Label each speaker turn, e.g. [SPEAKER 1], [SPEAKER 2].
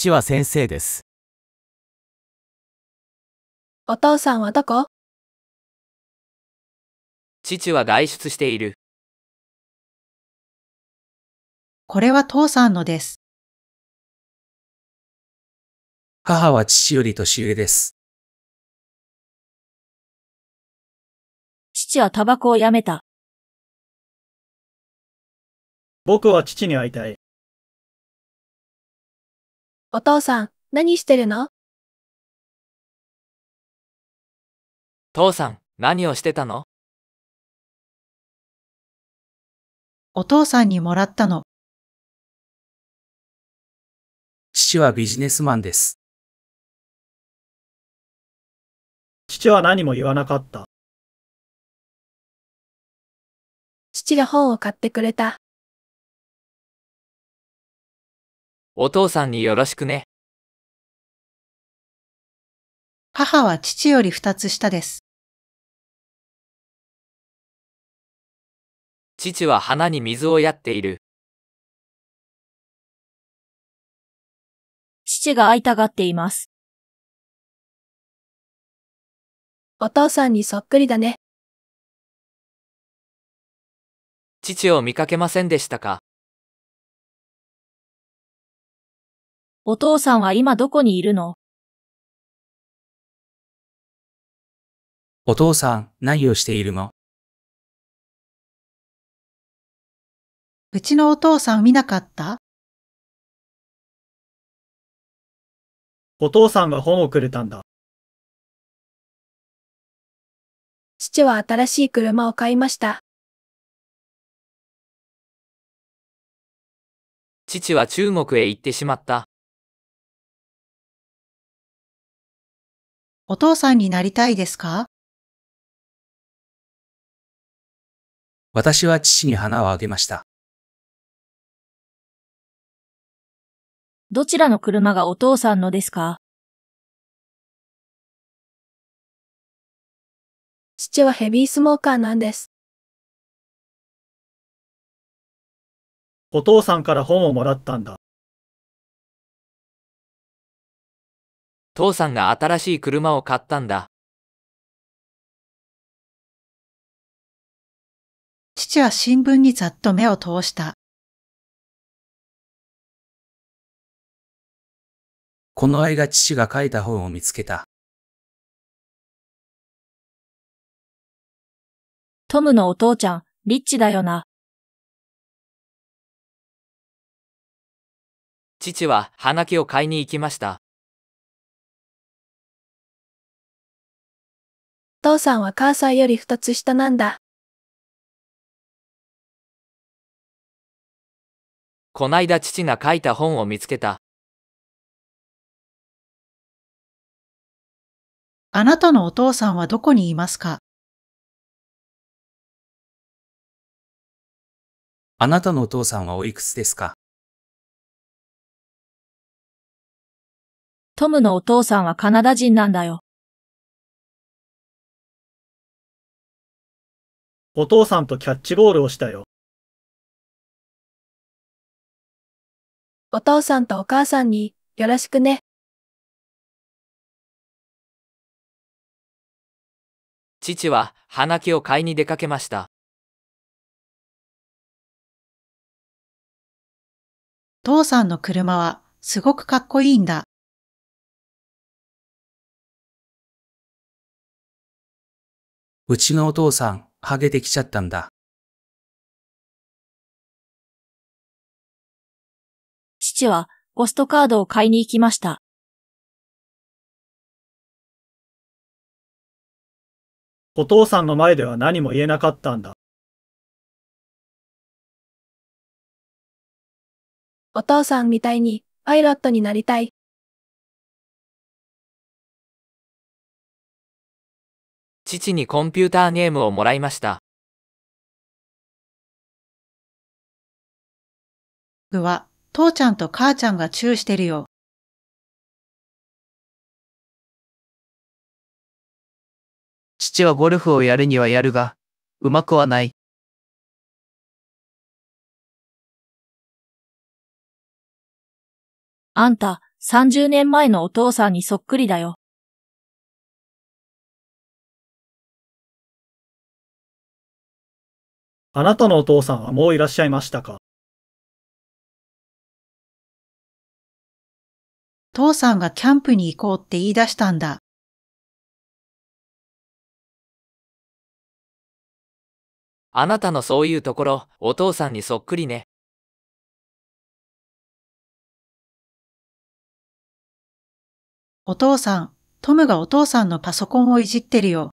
[SPEAKER 1] 父は先生です。お父さんはどこ父は外出している。これは父さんのです。母は父より年上です。父はタバコをやめた。僕は父に会いたい。お父さん、何してるの父さん、何をしてたのお父さんにもらったの。父はビジネスマンです。父は何も言わなかった。父が本を買ってくれた。お父さんによろしくね。母は父より二つ下です。父は花に水をやっている。父が会いたがっています。お父さんにそっくりだね。父を見かけませんでしたかお父さんは今どこにいるのお父さん、何をしているのうちのお父さん見なかったお父さんが本をくれたんだ。父は新しい車を買いました。父は中国へ行ってしまった。お父さんになりたいですか私は父に花をあげました。どちらの車がお父さんのですか父はヘビースモーカーなんです。お父さんから本をもらったんだ。父さんが新しい車を買ったんだ。父は新聞にざっと目を通した。この間父が書いた本を見つけた。トムのお父ちゃん、リッチだよな。父は花木を買いに行きました。父さんは母さんより二つ下なんだ。こないだ父が書いた本を見つけた。あなたのお父さんはどこにいますかあなたのお父さんはおいくつですかトムのお父さんはカナダ人なんだよ。お父さんとキャッチボールをしたよ。お父さんとお母さんによろしくね。父は花木を買いに出かけました。父さんの車はすごくかっこいいんだ。うちのお父さん、ハゲてきちゃったんだ。父はポストカードを買いに行きました。お父さんの前では何も言えなかったんだ。お父さんみたいにパイロットになりたい。父にコンピューターゲームをもらいました。うわ、父ちゃんと母ちゃんがチューしてるよ。父はゴルフをやるにはやるが、うまくはない。あんた、30年前のお父さんにそっくりだよ。あなたのお父さんはもういらっしゃいましたか父さんがキャンプに行こうって言い出したんだ。あなたのそういうところ、お父さんにそっくりね。お父さん、トムがお父さんのパソコンをいじってるよ。